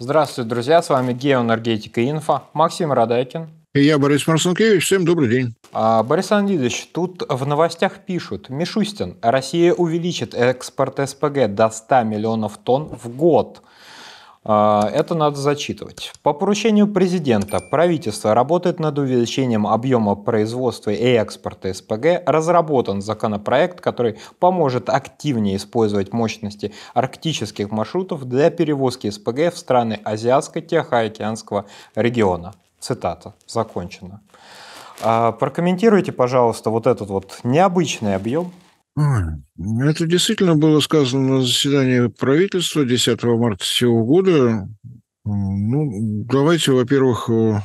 Здравствуйте, друзья, с вами Геоэнергетика Инфо, Максим Радайкин. И я Борис Марсенкевич, всем добрый день. А, Борис Андреевич, тут в новостях пишут, Мишустин, Россия увеличит экспорт СПГ до 100 миллионов тонн в год. А, это надо зачитывать. По поручению президента правительство работает над увеличением объема производства и экспорта СПГ. Разработан законопроект, который поможет активнее использовать мощности арктических маршрутов для перевозки СПГ в страны Азиатско-Тихоокеанского региона. Цитата закончена. А, прокомментируйте, пожалуйста, вот этот вот необычный объем это действительно было сказано на заседании правительства 10 марта сего года. Ну, давайте, во-первых, э,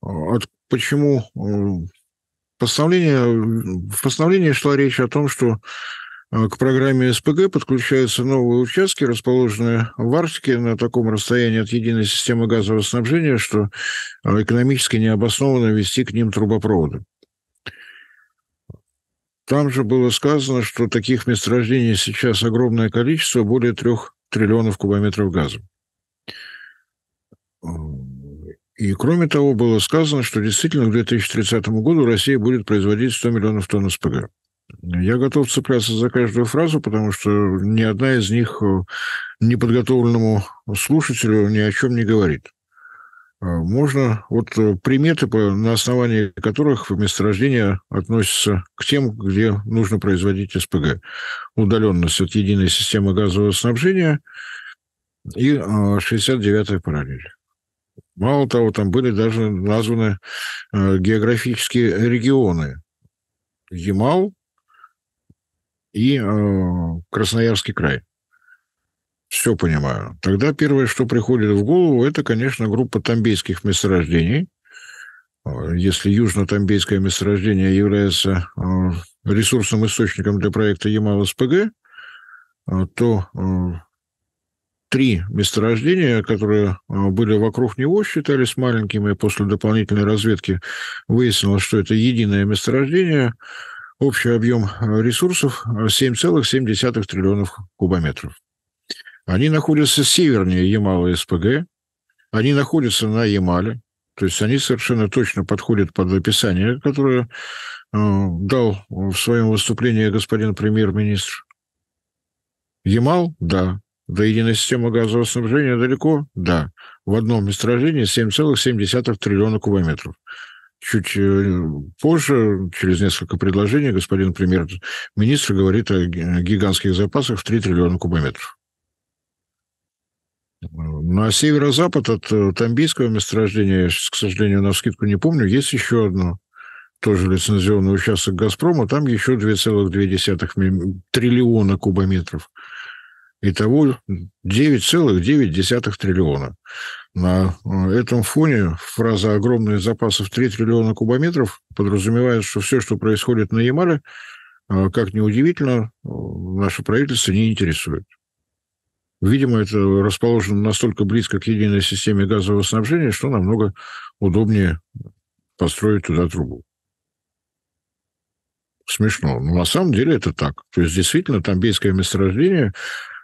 от почему э, постановление, в постановлении шла речь о том, что э, к программе СПГ подключаются новые участки, расположенные в Арктике на таком расстоянии от единой системы газового снабжения, что экономически необоснованно вести к ним трубопроводы. Там же было сказано, что таких месторождений сейчас огромное количество, более трех триллионов кубометров газа. И кроме того, было сказано, что действительно к 2030 году Россия будет производить 100 миллионов тонн СПГ. Я готов цепляться за каждую фразу, потому что ни одна из них э, неподготовленному слушателю ни о чем не говорит. А, можно вот э, приметы, на основании которых месторождения относятся к тем, где нужно производить СПГ. Удаленность от единой системы газового снабжения и 69-я а, параллель. Мало того, там были даже названы э, географические регионы. Ямал и а, Красноярский край – все понимаю. Тогда первое, что приходит в голову, это, конечно, группа тамбейских месторождений. А, если южно-тамбейское месторождение является а, ресурсным источником для проекта Ямал-СПГ, а, то три месторождения, которые были вокруг него, считались маленькими. После дополнительной разведки выяснилось, что это единое месторождение. Общий объем ресурсов 7,7 триллионов кубометров. Они находятся севернее Ямала СПГ, они находятся на Ямале, то есть они совершенно точно подходят под описание, которое э, дал в своем выступлении господин премьер-министр. Ямал – да. До единой системы газового снабжения далеко – да. В одном месторождении 7,7 триллиона кубометров. Чуть э, позже, через несколько предложений, господин премьер-министр говорит о гигантских запасах в 3 триллиона кубометров. На ну, северо-запад от э, Тамбийского месторождения, я, к сожалению, на скидку не помню, есть еще одно тоже лицензионный участок «Газпрома», там еще 2,2 триллиона кубометров. Итого 9,9 триллиона. На э, этом фоне фраза «огромные запасы в 3 триллиона кубометров» подразумевает, что все, что происходит на Ямале, э, как ни удивительно, наше правительство не интересует. Видимо, это расположено настолько близко к единой системе газового снабжения, что намного удобнее построить туда трубу. Смешно. Но ну, на самом деле это так. То есть действительно тамбейское месторождение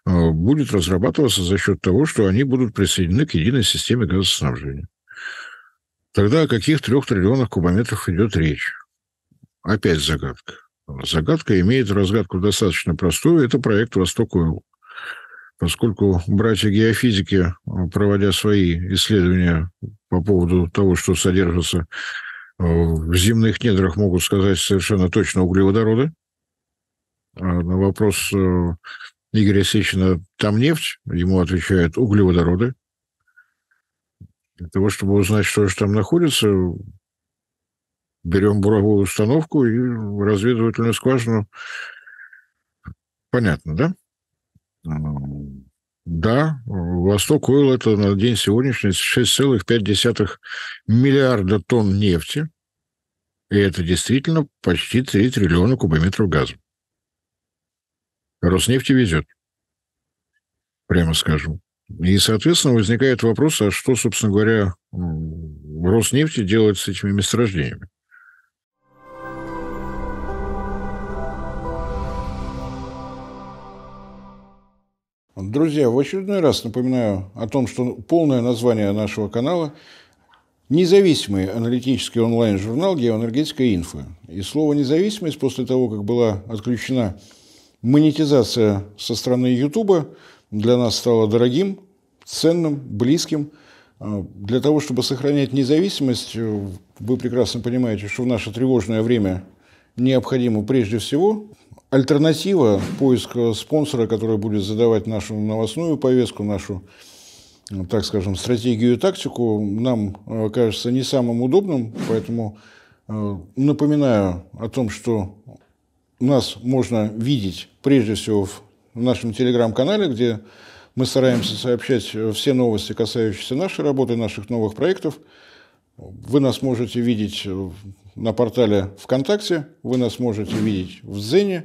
э, будет разрабатываться за счет того, что они будут присоединены к единой системе газоснабжения. Тогда о каких трех триллионах кубометров идет речь? Опять загадка. Загадка имеет разгадку достаточно простую. Это проект «Восток Ойл» поскольку братья геофизики, э, проводя свои исследования по поводу того, что содержится э, в земных недрах, могут сказать совершенно точно углеводороды. А на вопрос э, Игоря Сечина «Там нефть?» ему отвечают «Углеводороды». Для того, чтобы узнать, что же там находится, берем буровую установку и разведывательную скважину. Понятно, да? Да, Восток Ойл – это на день сегодняшний 6,5 миллиарда тонн нефти. И это действительно почти 3 триллиона кубометров газа. Роснефти везет, прямо скажу. И, соответственно, возникает вопрос, а что, собственно говоря, Роснефти делает с этими месторождениями? Друзья, в очередной раз напоминаю о том, что полное название нашего канала Независимый аналитический онлайн-журнал «Геоэнергетика инфо». И слово «независимость» после того, как была отключена монетизация со стороны Ютуба, для нас стало дорогим, ценным, близким. А, для того, чтобы сохранять независимость, вы прекрасно понимаете, что в наше тревожное время необходимо прежде всего альтернатива, поиск э, спонсора, который будет задавать нашу новостную повестку, нашу, э, так скажем, стратегию и тактику, нам э, кажется не самым удобным, поэтому напоминаю о том, что нас можно видеть прежде всего в нашем телеграм-канале, где мы стараемся сообщать все новости, касающиеся нашей работы, наших новых проектов. Вы нас можете видеть на портале ВКонтакте, вы нас можете видеть в Зене.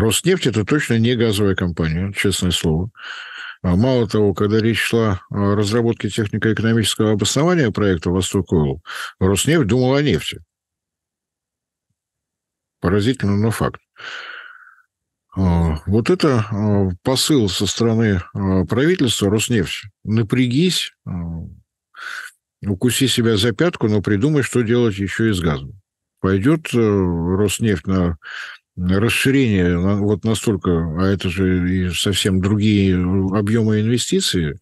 Роснефть – это точно не газовая компания, честное слово. А мало того, когда речь шла о разработке технико-экономического обоснования проекта «Восток Ойл», Роснефть думала о нефти. Поразительно, но факт. А, вот это а, посыл со стороны правительства Роснефти: Напрягись, укуси себя за пятку, но придумай, что делать еще и с газом. Пойдет э, Роснефть на расширение вот настолько, а это же и совсем другие объемы инвестиций,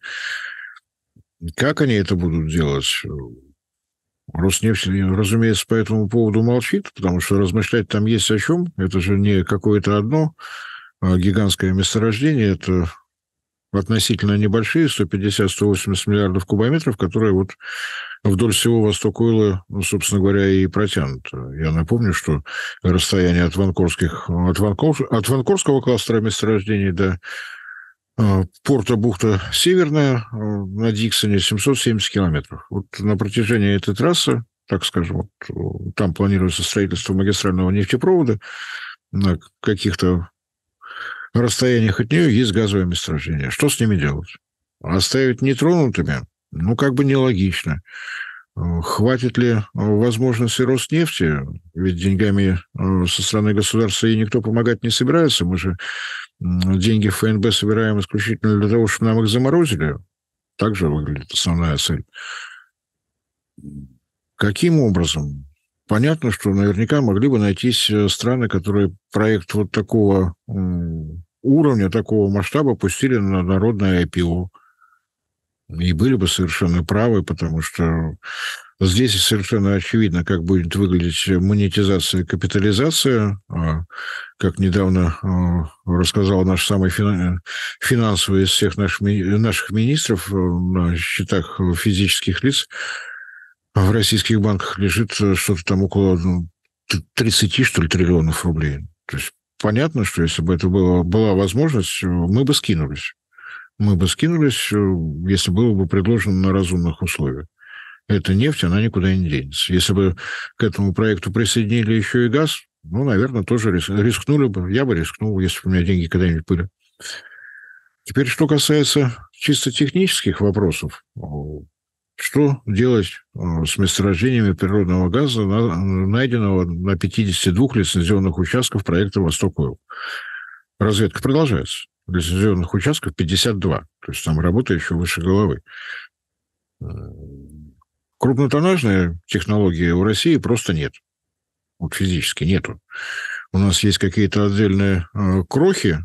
как они это будут делать? Роснефть, разумеется, по этому поводу молчит, потому что размышлять там есть о чем. Это же не какое-то одно а гигантское месторождение, это относительно небольшие, 150-180 миллиардов кубометров, которые вот вдоль всего Востока Уилла, ну, собственно говоря, и протянут. Я напомню, что расстояние от, Ванкорских, от, Ванкор, от Ванкорского кластера месторождений до а, порта бухта Северная а, на Диксоне 770 километров. Вот на протяжении этой трассы, так скажем, вот, там планируется строительство магистрального нефтепровода, на каких-то расстояниях от нее есть газовое месторождение. А что с ними делать? Оставить нетронутыми? Ну, как бы нелогично. Э, хватит ли э, возможности Роснефти? Ведь деньгами э, со стороны государства ей никто помогать не собирается. Мы же деньги ФНБ собираем исключительно для того, чтобы нам их заморозили. Так же выглядит основная цель. Каким образом понятно, что наверняка могли бы найтись э, страны, которые проект вот такого уровня, такого масштаба пустили на народное IPO. И были бы совершенно правы, потому что здесь совершенно очевидно, как будет выглядеть монетизация, капитализация. А, как недавно э, рассказал наш самый э, финансовый из всех наших министров на счетах физических лиц, в российских банках лежит э, что-то там около 30, ну, что ли, триллионов рублей. То есть понятно, что если бы это было, была возможность, э, мы бы скинулись. Мы бы скинулись, э, если было бы предложено на разумных условиях. Эта нефть, она никуда не денется. Если бы к этому проекту присоединили еще и газ, ну, наверное, тоже рискнули бы. Я бы рискнул, если бы у меня деньги когда-нибудь были. Теперь, что касается чисто технических вопросов, что делать э, с месторождениями природного газа, найденного на 52 лицензионных участков проекта «Восток Ойл». Разведка продолжается. Лицензионных участков 52. То есть там работа еще выше головы. Э, Крупнотоннажные технологии у России просто нет. Вот физически нету. У нас есть какие-то отдельные э, крохи.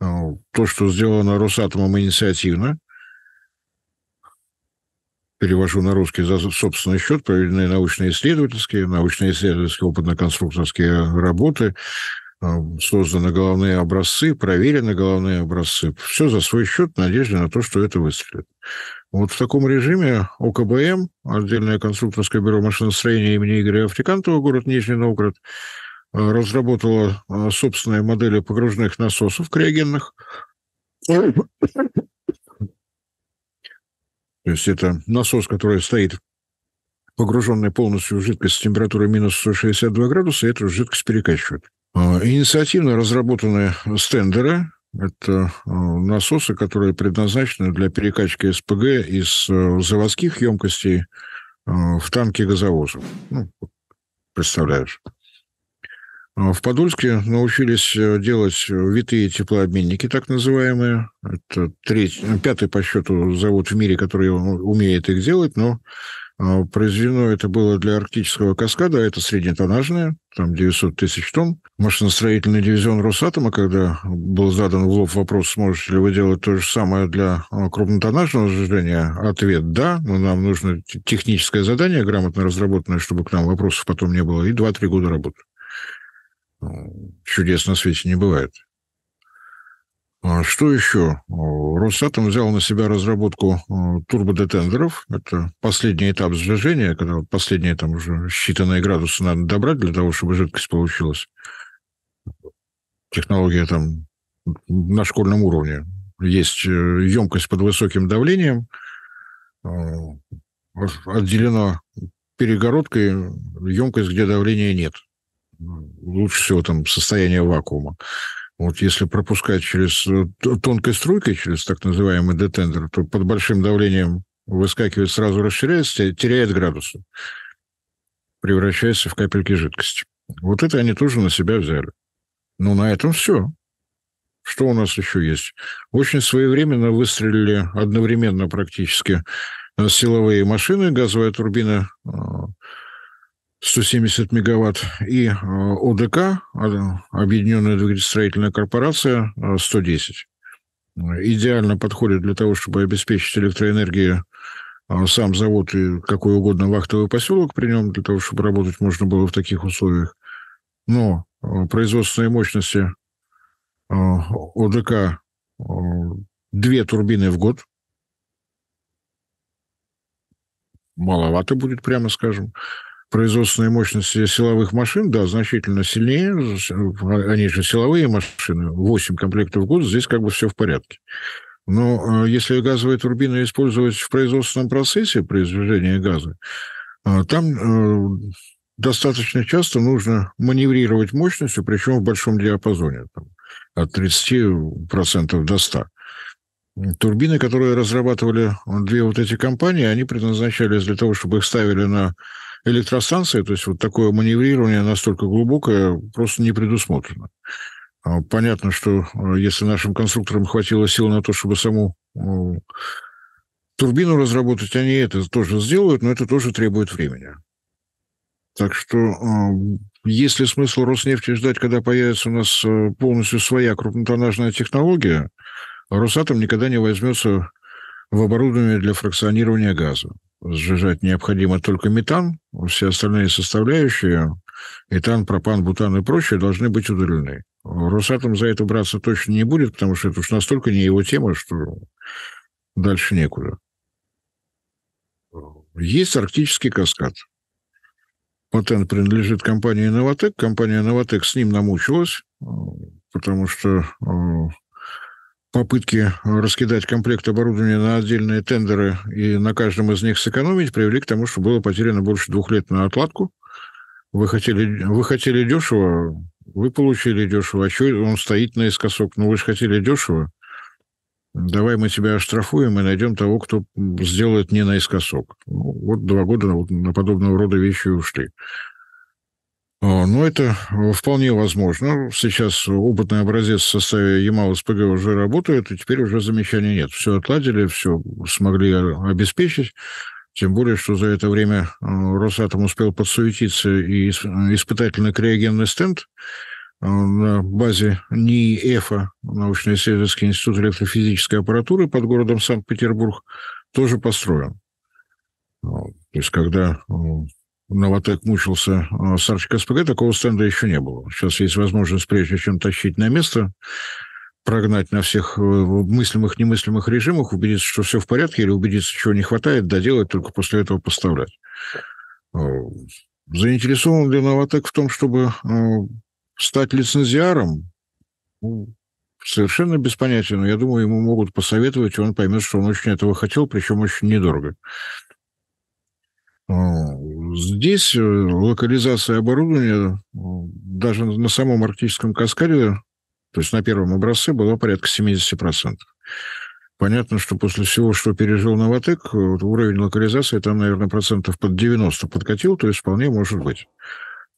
То, что сделано Росатомом инициативно, перевожу на русский за собственный счет, проведенные научно-исследовательские, научно-исследовательские опытно-конструкторские работы, а, созданы головные образцы, проверены головные образцы. Все за свой счет, надежда на то, что это выстрелит. Вот в таком режиме ОКБМ, отдельное конструкторское бюро машиностроения имени Игоря Африкантова, город Нижний Новгород, а, разработало а, собственные модели погружных насосов криогенных, то есть это насос, который стоит погруженный полностью в жидкость с температурой минус 162 градуса, и эту жидкость перекачивают. А, инициативно разработаны стендеры, это а, насосы, которые предназначены для перекачки СПГ из э, заводских емкостей а, в танки газовозов. Ну, представляешь. В Подольске научились э, делать э, витые теплообменники, так называемые. Это третий, э, пятый по счету завод в мире, который умеет их делать, но произведено это было для арктического каскада, а это среднетонажное, там 900 тысяч тонн. Машиностроительный дивизион Росатома, когда был задан в лоб вопрос, сможете ли вы делать то же самое для крупнотоннажного сжижения, ответ – да, но нам нужно техническое задание, грамотно разработанное, чтобы к нам вопросов потом не было, и 2-3 года работы. Чудес на свете не бывает. А что еще? Росатом взял на себя разработку э, турбодетендеров. Это последний этап сжижения, когда последние там уже считанные градусы надо добрать для того, чтобы жидкость получилась. Технология там на школьном уровне. Есть э, емкость под высоким давлением, э, отделена перегородкой емкость, где давления нет лучше ну, всего там состояние вакуума. Вот если пропускать через э, тонкой струйкой, через так называемый детендер, то под большим давлением выскакивает, сразу расширяется, теряет градусы, превращается в капельки жидкости. Вот это они тоже на себя взяли. Ну, на этом все. Что у нас еще есть? Очень своевременно выстрелили одновременно практически э, силовые машины, газовая турбина а, 170 мегаватт, и э, ОДК, Объединенная Двигательно-Строительная корпорация, 110. Э, Идеально подходит для того, чтобы обеспечить электроэнергию э, сам завод и какой угодно вахтовый поселок при нем, для того, чтобы работать можно было в таких условиях. Но производственные мощности ОДК две турбины в год. Маловато будет, прямо скажем производственные мощности силовых машин, да, значительно сильнее. Они же силовые машины, 8 комплектов в год, здесь как бы все в порядке. Но э, если газовые турбины использовать в производственном процессе произведения газа, э, там э, достаточно часто нужно маневрировать мощностью, причем в большом диапазоне, там, от 30% до 100%. Турбины, которые разрабатывали две вот эти компании, они предназначались для того, чтобы их ставили на электростанция, то есть вот такое маневрирование настолько глубокое, просто не предусмотрено. А, понятно, что а, если нашим конструкторам хватило сил на то, чтобы саму а, турбину разработать, они это тоже сделают, но это тоже требует времени. Так что есть ли смысл Роснефти ждать, когда появится у нас полностью своя крупнотоннажная технология? Росатом никогда не возьмется в оборудование для фракционирования газа сжижать необходимо только метан, все остальные составляющие, этан, пропан, бутан и прочее, должны быть удалены. Росатом за это браться точно не будет, потому что это уж настолько не его тема, что дальше некуда. Есть арктический каскад. Патент принадлежит компании «Новотек». Компания «Новотек» с ним намучилась, потому что э, попытки раскидать комплект оборудования на отдельные тендеры и на каждом из них сэкономить привели к тому, что было потеряно больше двух лет на отладку. Вы хотели, вы хотели дешево, вы получили дешево, а что он стоит наискосок? Ну, вы же хотели дешево. Давай мы тебя оштрафуем и найдем того, кто сделает не наискосок. Ну, вот два года на подобного рода вещи ушли. А, ну, это э, вполне возможно. Сейчас опытный образец в составе Ямала СПГ уже работает, и теперь уже замечаний нет. Все отладили, все смогли обеспечить. Тем более, что за это время э, Росатом успел подсуетиться и э, испытательный криогенный стенд на базе НИИ ЭФА, научно-исследовательский институт электрофизической аппаратуры под городом Санкт-Петербург, тоже построен. Ну, то есть, когда Новотек мучился а, с СПГ, такого стенда еще не было. Сейчас есть возможность, прежде чем тащить на место, прогнать на всех э, мыслимых, немыслимых режимах, убедиться, что все в порядке, или убедиться, чего не хватает, доделать, только после этого поставлять. Э, заинтересован ли Новотек в том, чтобы э, стать лицензиаром? Ну, совершенно без понятия, но я думаю, ему могут посоветовать, и он поймет, что он очень этого хотел, причем очень недорого. Здесь э, локализация оборудования э, даже на самом арктическом каскаде, то есть на первом образце, была порядка 70%. Понятно, что после всего, что пережил Новотек, э, уровень локализации там, наверное, процентов под 90 подкатил, то есть вполне может быть.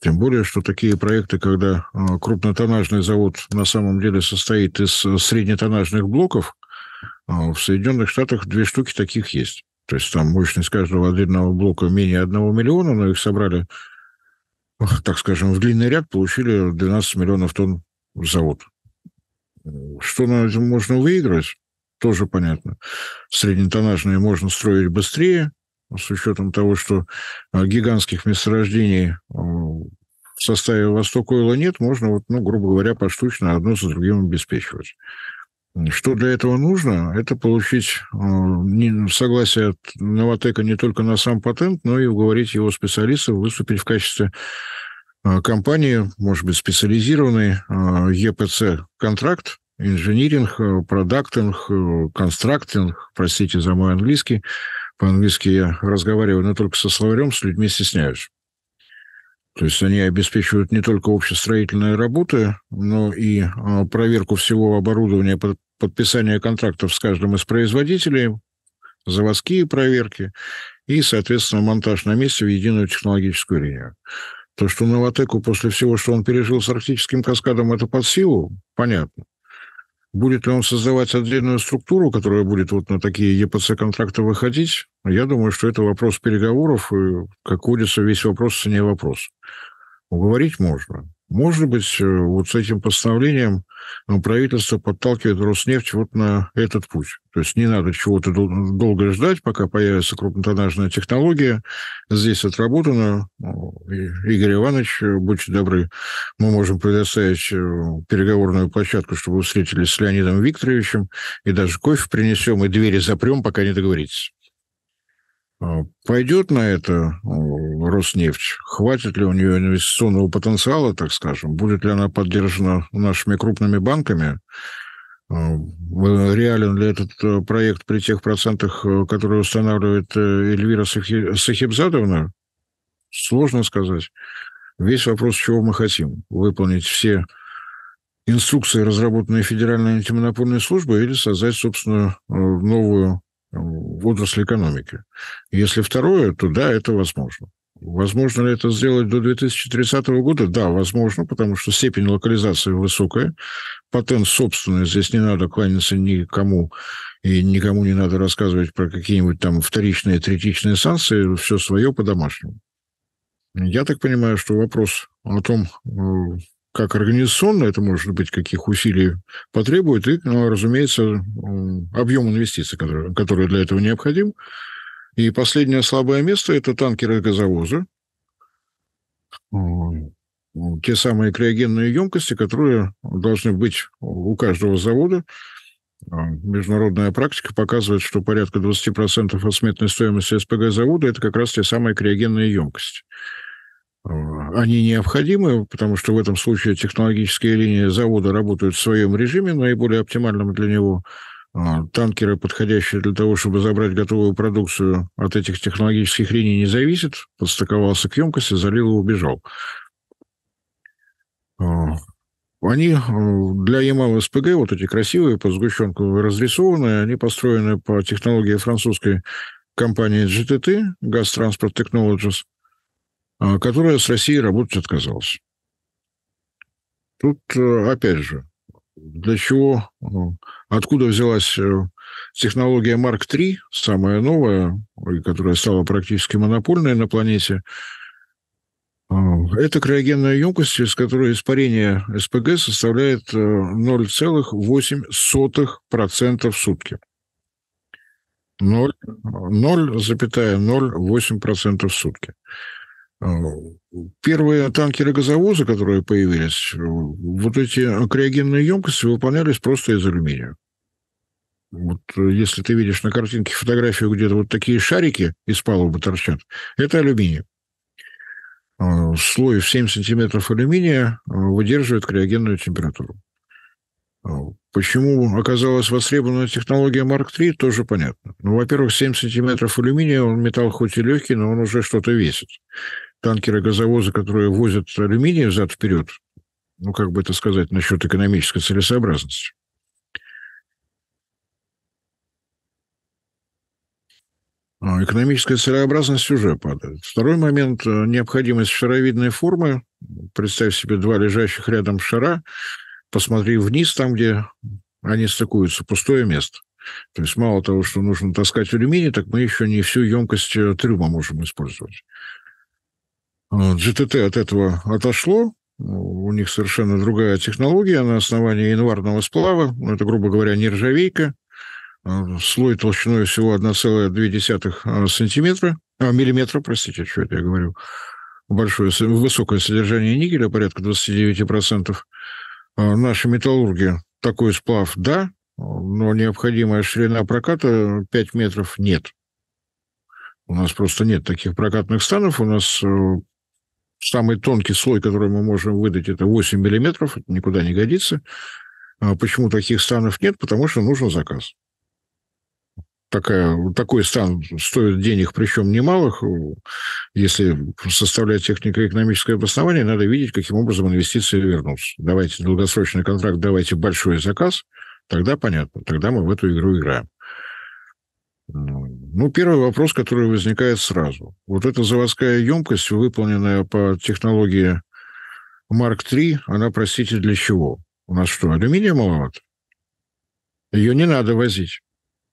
Тем более, что такие проекты, когда крупнотоннажный завод на самом деле состоит из среднетоннажных блоков, в Соединенных Штатах две штуки таких есть. То есть там мощность каждого отдельного блока менее 1 миллиона, но их собрали, так скажем, в длинный ряд, получили 12 миллионов тонн в завод. Что на этом можно выиграть, тоже понятно. Среднетоннажные можно строить быстрее, с учетом того, что а, гигантских месторождений а, в составе Восток Ойла нет, можно, вот, ну, грубо говоря, поштучно одно за другим обеспечивать. Что для этого нужно? Это получить э, согласие от Новотека не только на сам патент, но и уговорить его специалистов выступить в качестве э, компании, может быть, специализированной э, ЕПЦ-контракт, инжиниринг, продактинг, констрактинг, простите за мой английский, по-английски я разговариваю, но только со словарем, с людьми стесняюсь. То есть они обеспечивают не только общестроительные работы, но и а, проверку всего оборудования, подписание контрактов с каждым из производителей, заводские проверки и, соответственно, монтаж на месте в единую технологическую линию. То, что Новотеку после всего, что он пережил с арктическим каскадом, это под силу, понятно. Будет ли он создавать отдельную структуру, которая будет вот на такие ЕПЦ-контракты выходить? Я думаю, что это вопрос переговоров, и, как водится, весь вопрос в цене вопрос. Уговорить можно, может быть, э, вот с этим постановлением э, правительство подталкивает Роснефть вот на этот путь. То есть не надо чего-то долго ждать, пока появится крупнотоннажная технология. Здесь отработано. Игорь Иванович, э, будьте добры, мы можем предоставить переговорную площадку, чтобы вы встретились с Леонидом Викторовичем, и даже кофе принесем, и двери запрем, пока не договоритесь. А, Пойдет на это Роснефть? Хватит ли у нее инвестиционного потенциала, так скажем? Будет ли она поддержана нашими крупными банками? А, реален ли этот э, проект при тех процентах, э, которые устанавливает э, Эльвира Сахибзадовна? Сложно сказать. Весь вопрос, чего мы хотим. Выполнить все инструкции, разработанные Федеральной антимонопольной службой, или создать собственную новую в отрасли экономики. Если второе, то да, это возможно. Возможно ли это сделать до 2030 года? Да, возможно, потому что степень локализации высокая. Патент собственный, здесь не надо кланяться никому, и никому не надо рассказывать про какие-нибудь там вторичные, третичные санкции, все свое по-домашнему. Я так понимаю, что вопрос о том, э, как организационно это может быть, каких усилий потребует, и, ну, разумеется, объем инвестиций, который, который для этого необходим. И последнее слабое место – это танкеры и газовозы. Ну, те самые криогенные емкости, которые должны быть у каждого завода. А, международная практика показывает, что порядка 20% от сметной стоимости СПГ завода – это как раз те самые криогенные емкости. Э, они необходимы, потому что в этом случае технологические линии завода работают в своем режиме, наиболее оптимальном для него. Э, танкеры, подходящие для того, чтобы забрать готовую продукцию, от этих технологических линий не зависит. Подстыковался к емкости, залил и убежал. Э, они для Ямал СПГ, вот эти красивые, под сгущенку разрисованные, они построены по технологии французской компании GTT, Gas Transport Technologies – а, которая с Россией работать отказалась. Тут, э, опять же, для чего, ну, откуда взялась э, технология Марк III, самая новая, которая стала практически монопольной на планете, а, это криогенная емкость, из которой испарение СПГ составляет 0,08% э, в сутки. 0,08% в сутки. А, первые танкеры-газовозы, которые появились, вот эти криогенные емкости выполнялись просто из алюминия. Вот э, если ты видишь на картинке фотографию, где-то вот такие шарики из палубы торчат, это алюминий. А, слой в 7 сантиметров алюминия а, выдерживает криогенную температуру. Почему оказалась востребована технология Mark III, тоже понятно. Ну, во-первых, 7 сантиметров алюминия, он металл хоть и легкий, но он уже что-то весит танкеры, газовозы, которые возят алюминий взад вперед, ну, как бы это сказать насчет экономической целесообразности. А, экономическая целесообразность уже падает. Второй момент – необходимость шаровидной формы. Представь себе два лежащих рядом шара, посмотри вниз, там, где они стыкуются, пустое место. То есть мало того, что нужно таскать алюминий, так мы еще не всю емкость э, трюма можем использовать. GTT ну, от этого отошло, у них совершенно другая технология на основании январного сплава, ну, это, грубо говоря, нержавейка, э, слой толщиной всего 1,2 э, сантиметра, а, миллиметра, простите, что это я говорю, большое, высокое содержание никеля, порядка 29%. Наши металлурги такой сплав – да, но необходимая ширина проката 5 метров – нет. У нас просто нет таких прокатных станов, у нас самый тонкий слой, который мы можем выдать, это 8 миллиметров, никуда не годится. А почему таких станов нет? Потому что нужен заказ. Такая, такой стан стоит денег, причем немалых. Если составлять технико-экономическое обоснование, надо видеть, каким образом инвестиции вернутся. Давайте долгосрочный контракт, давайте большой заказ, тогда понятно, тогда мы в эту игру играем. Ну, первый вопрос, который возникает сразу. Вот эта заводская емкость, выполненная по технологии Mark III, она, простите, для чего? У нас что, алюминия маловато? Ее не надо возить.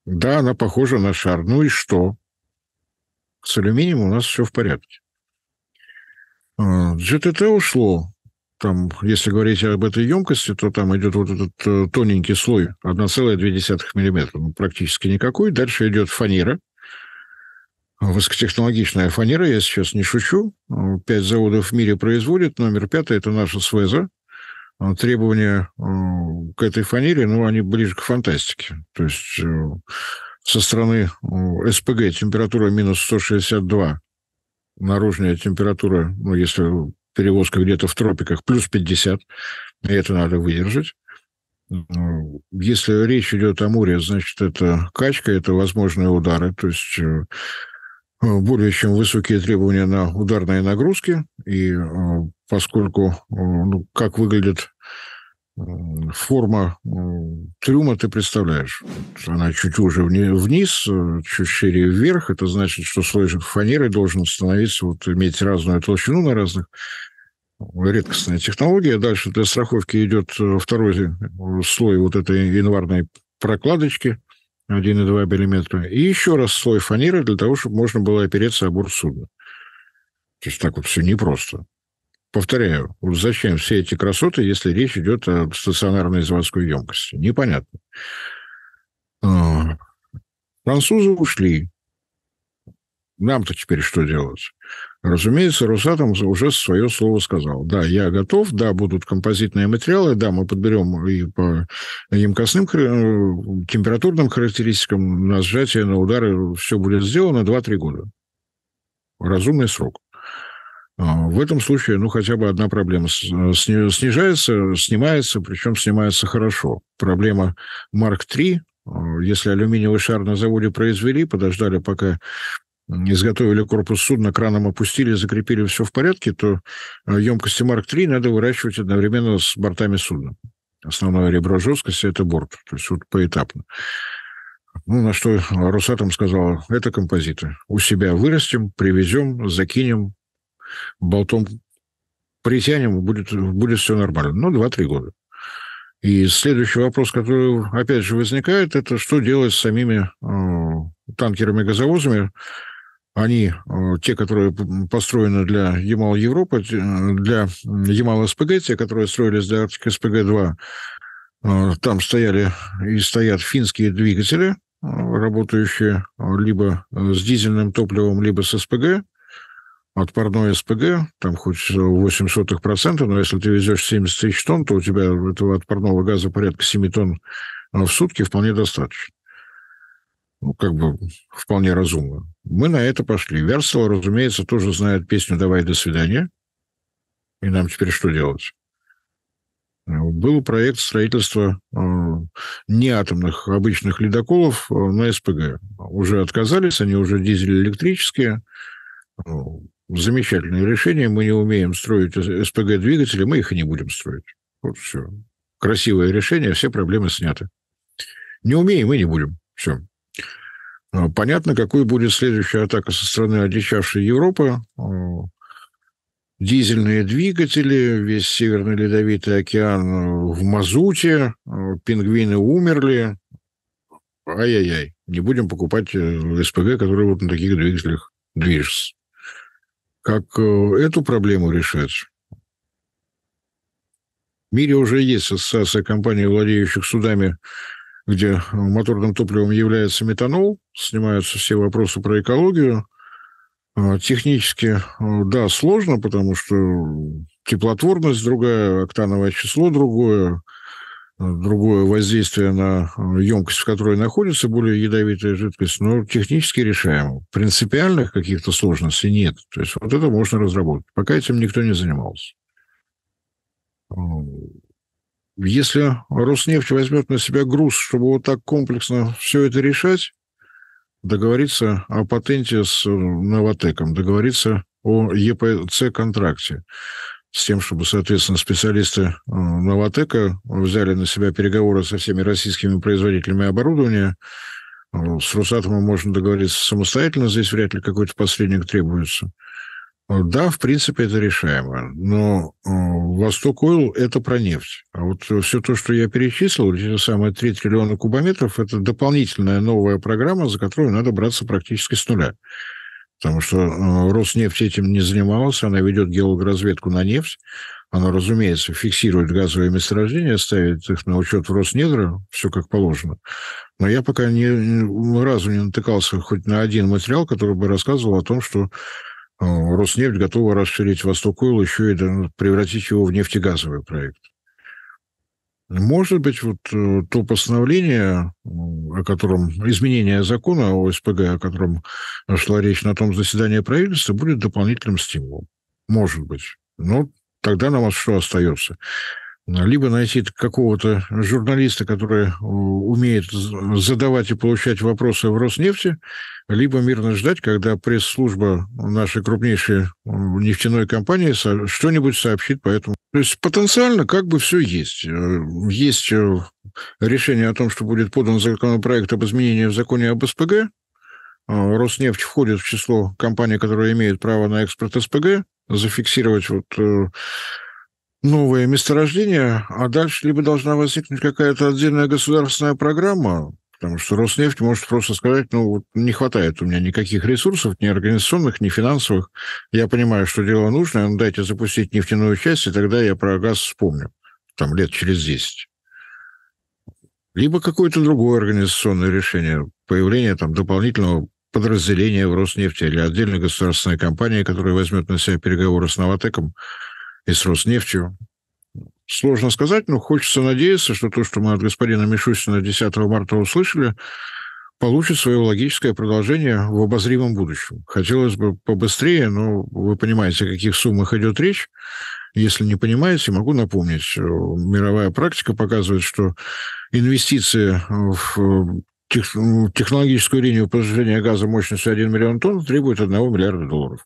Да, она похожа на шар. Ну и что? С алюминием у нас все в порядке. GTT а, ушло там, если говорить об этой емкости, то там идет вот этот э, тоненький слой 1,2 мм, ну, практически никакой. Дальше идет фанера, высокотехнологичная фанера, я сейчас не шучу. Пять заводов в мире производят, Номер пятый – это наша Свеза. Э, требования э, к этой фанере, ну, они ближе к фантастике. То есть со стороны СПГ температура минус 162, наружная температура, ну, если перевозка где-то в тропиках плюс 50, и это надо выдержать. Ну, если речь идет о море, значит, это качка, это возможные удары, то есть э, более чем высокие требования на ударные нагрузки, и э, поскольку, э, ну, как выглядит форма трюма, ты представляешь, она чуть уже вниз, э, чуть шире вверх. Это значит, что слой фанеры должен становиться, вот иметь разную толщину на разных редкостная технология. Дальше для страховки идет э, второй э, слой вот этой январной прокладочки, 1,2 мм. И еще раз слой фанеры для того, чтобы можно было опереться о борт судна. То есть так вот все непросто повторяю, зачем все эти красоты, если речь идет о стационарной заводской емкости? Непонятно. А, французы ушли. Нам-то теперь что делать? Разумеется, Росатом уже свое слово сказал. Да, я готов, да, будут композитные материалы, да, мы подберем и по емкостным э, температурным характеристикам на сжатие, на удары все будет сделано 2-3 года. Разумный срок. А, в этом случае, ну, хотя бы одна проблема э, снижается, снимается, причем снимается хорошо. Проблема Марк 3, э, если алюминиевый шар на заводе произвели, подождали, пока изготовили корпус судна, краном опустили, закрепили все в порядке, то емкости э, Марк 3 надо выращивать одновременно с бортами судна. Основное ребро жесткости – это борт, то есть вот поэтапно. Ну, на что Росатом сказала, это композиты. У себя вырастим, привезем, закинем, болтом притянем, будет, будет все нормально. Ну, 2-3 года. И следующий вопрос, который опять же возникает, это что делать с самими э, танкерами-газовозами. Они, э, те, которые построены для Ямал Европы, э, для Ямал СПГ, те, которые строились для Арктики СПГ-2, э, там стояли и стоят финские двигатели, э, работающие э, либо с дизельным топливом, либо с СПГ отпарной СПГ, там хоть 0,08%, но если ты везешь 70 тысяч тонн, то у тебя этого отпарного газа порядка 7 тонн а, в сутки вполне достаточно. Ну, как бы вполне разумно. Мы на это пошли. Версел, разумеется, тоже знает песню «Давай, до свидания». И нам теперь что делать? Э, был проект строительства э, неатомных обычных ледоколов э, на СПГ. Уже отказались, они уже дизель-электрические замечательное решение. Мы не умеем строить СПГ-двигатели, мы их и не будем строить. Вот все. Красивое решение, все проблемы сняты. Не умеем и не будем. Все. А, понятно, какой будет следующая атака со стороны одичавшей Европы. Дизельные двигатели, весь Северный Ледовитый океан э, в мазуте, э, пингвины умерли. Ай-яй-яй, не будем покупать э, СПГ, который вот на таких двигателях движется как э, эту проблему решать. В мире уже есть ассоциация компаний, владеющих судами, где моторным топливом является метанол, снимаются все вопросы про экологию. А, технически, э, да, сложно, потому что теплотворность другая, октановое число другое, другое воздействие на э, емкость, в которой находится более ядовитая жидкость, но технически решаемо. Принципиальных каких-то сложностей нет. То есть вот это можно разработать. Пока этим никто не занимался. Если Роснефть возьмет на себя груз, чтобы вот так комплексно все это решать, договориться о патенте с э, Новотеком, договориться о ЕПЦ-контракте, с тем, чтобы, соответственно, специалисты э, «Новотека» взяли на себя переговоры со всеми российскими производителями оборудования. Ну, с «Росатомом» можно договориться самостоятельно, здесь вряд ли какой-то посредник требуется. Э, да, в принципе, это решаемо. Но э, Восток Ойл – это про нефть. А вот все то, что я перечислил, те самые 3 триллиона кубометров – это дополнительная новая программа, за которую надо браться практически с нуля. Потому что э, Роснефть этим не занималась, она ведет геологоразведку на нефть, она, разумеется, фиксирует газовые месторождения, ставит их на учет в Роснедра, все как положено. Но я пока ни, ни разу не натыкался хоть на один материал, который бы рассказывал о том, что э, Роснефть готова расширить Восток еще и ну, превратить его в нефтегазовый проект. Может быть, вот э, то постановление, о котором, изменение закона о СПГ, о котором шла речь на том заседании правительства, будет дополнительным стимулом. Может быть. Но тогда нам что остается? либо найти какого-то журналиста, который э, умеет задавать и получать вопросы в Роснефти, либо мирно ждать, когда пресс-служба нашей крупнейшей нефтяной компании что-нибудь сообщит по этому. То есть потенциально как бы все есть. Э, есть э, решение о том, что будет подан законопроект об изменении в законе об СПГ. Роснефть входит в число компаний, которые имеют право на экспорт СПГ. Зафиксировать вот новое месторождение, а дальше либо должна возникнуть какая-то отдельная государственная программа, потому что Роснефть может просто сказать, ну, вот не хватает у меня никаких ресурсов, ни организационных, ни финансовых. Я понимаю, что дело нужное, но ну, дайте запустить нефтяную часть, и тогда я про газ вспомню, там, лет через 10. Либо какое-то другое организационное решение, появление там дополнительного подразделения в Роснефти или отдельной государственной компании, которая возьмет на себя переговоры с Новотеком, и с Роснефтью. Сложно сказать, но хочется надеяться, что то, что мы от господина Мишустина 10 марта услышали, получит свое логическое продолжение в обозримом будущем. Хотелось бы побыстрее, но вы понимаете, о каких суммах идет речь. Если не понимаете, могу напомнить. Э, мировая практика показывает, что инвестиции в э, технологическую линию произведения газа мощностью 1 миллион тонн требуют 1 миллиарда долларов.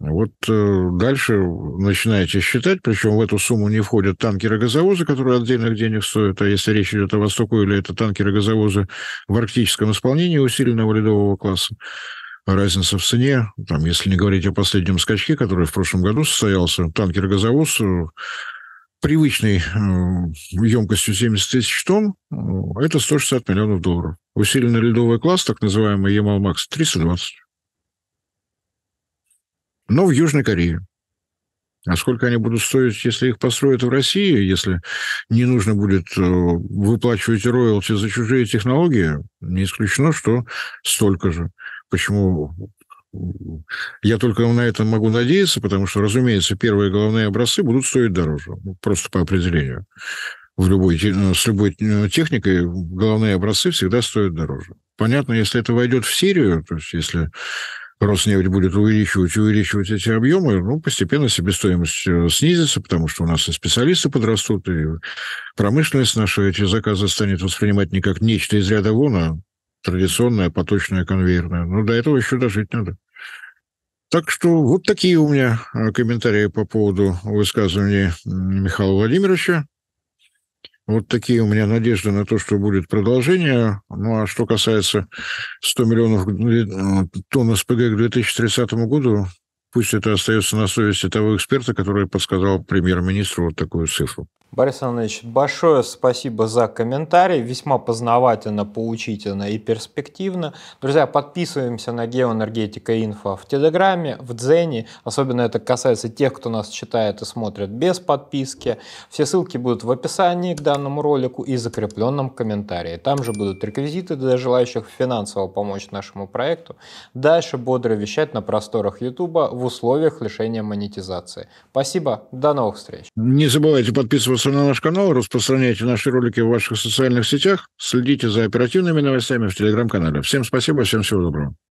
Вот э, дальше начинаете считать, причем в эту сумму не входят танкеры газовозы, которые отдельных денег стоят, а если речь идет о Востоку или это танкеры газовозы в арктическом исполнении усиленного ледового класса, разница в цене, там, если не говорить о последнем скачке, который в прошлом году состоялся, танкер-газовоз э, привычной емкостью э, 70 тысяч тонн, э, это 160 миллионов долларов. Усиленный ледовый класс, так называемый Ямал-Макс, 320 но в Южной Корее. А сколько они будут стоить, если их построят в России, если не нужно будет э, выплачивать роялти за чужие технологии, не исключено, что столько же. Почему я только на это могу надеяться, потому что, разумеется, первые головные образцы будут стоить дороже, ну, просто по определению. В любой, э, с любой э, техникой головные образцы всегда стоят дороже. Понятно, если это войдет в Сирию, то есть если Роснефть будет увеличивать, увеличивать эти объемы, ну, постепенно себестоимость э, снизится, потому что у нас и специалисты подрастут, и промышленность наша эти заказы станет воспринимать не как нечто из ряда вон, а традиционное, поточное, конвейерное. Но до этого еще дожить надо. Так что вот такие у меня э, комментарии по поводу высказывания Михаила Владимировича. Вот такие у меня надежды на то, что будет продолжение. Ну а что касается 100 миллионов э, тонн СПГ к 2030 году, пусть это остается на совести того эксперта, который подсказал премьер-министру вот такую цифру. Борис Иванович, большое спасибо за комментарий. Весьма познавательно, поучительно и перспективно. Друзья, подписываемся на Геоэнергетика Инфо в Телеграме, в Дзене. Особенно это касается тех, кто нас читает и смотрит без подписки. Все ссылки будут в описании к данному ролику и закрепленном комментарии. Там же будут реквизиты для желающих финансово помочь нашему проекту. Дальше бодро вещать на просторах Ютуба в условиях лишения монетизации. Спасибо, до новых встреч. Не забывайте подписываться на наш канал, распространяйте наши ролики в ваших социальных сетях, следите за оперативными новостями в телеграм-канале. Всем спасибо, всем всего доброго.